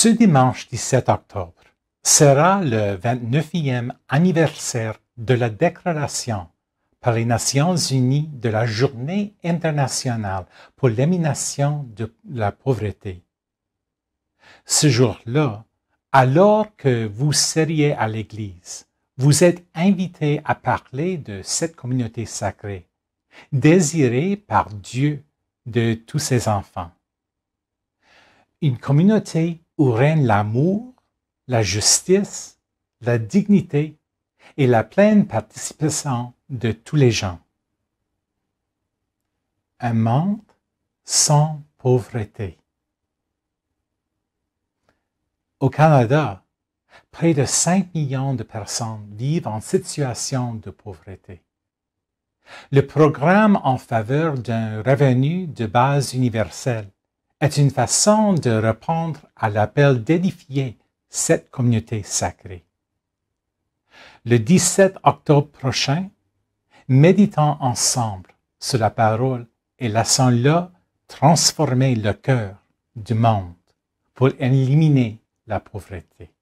Ce dimanche 17 octobre sera le 29e anniversaire de la déclaration par les Nations Unies de la Journée internationale pour l'élimination de la pauvreté. Ce jour-là, alors que vous seriez à l'Église, vous êtes invité à parler de cette communauté sacrée, désirée par Dieu de tous ses enfants. Une communauté où règne l'amour, la justice, la dignité et la pleine participation de tous les gens. Un monde sans pauvreté. Au Canada, près de 5 millions de personnes vivent en situation de pauvreté. Le programme en faveur d'un revenu de base universel est une façon de répondre à l'appel d'édifier cette communauté sacrée. Le 17 octobre prochain, méditons ensemble sur la parole et laissons-la transformer le cœur du monde pour éliminer la pauvreté.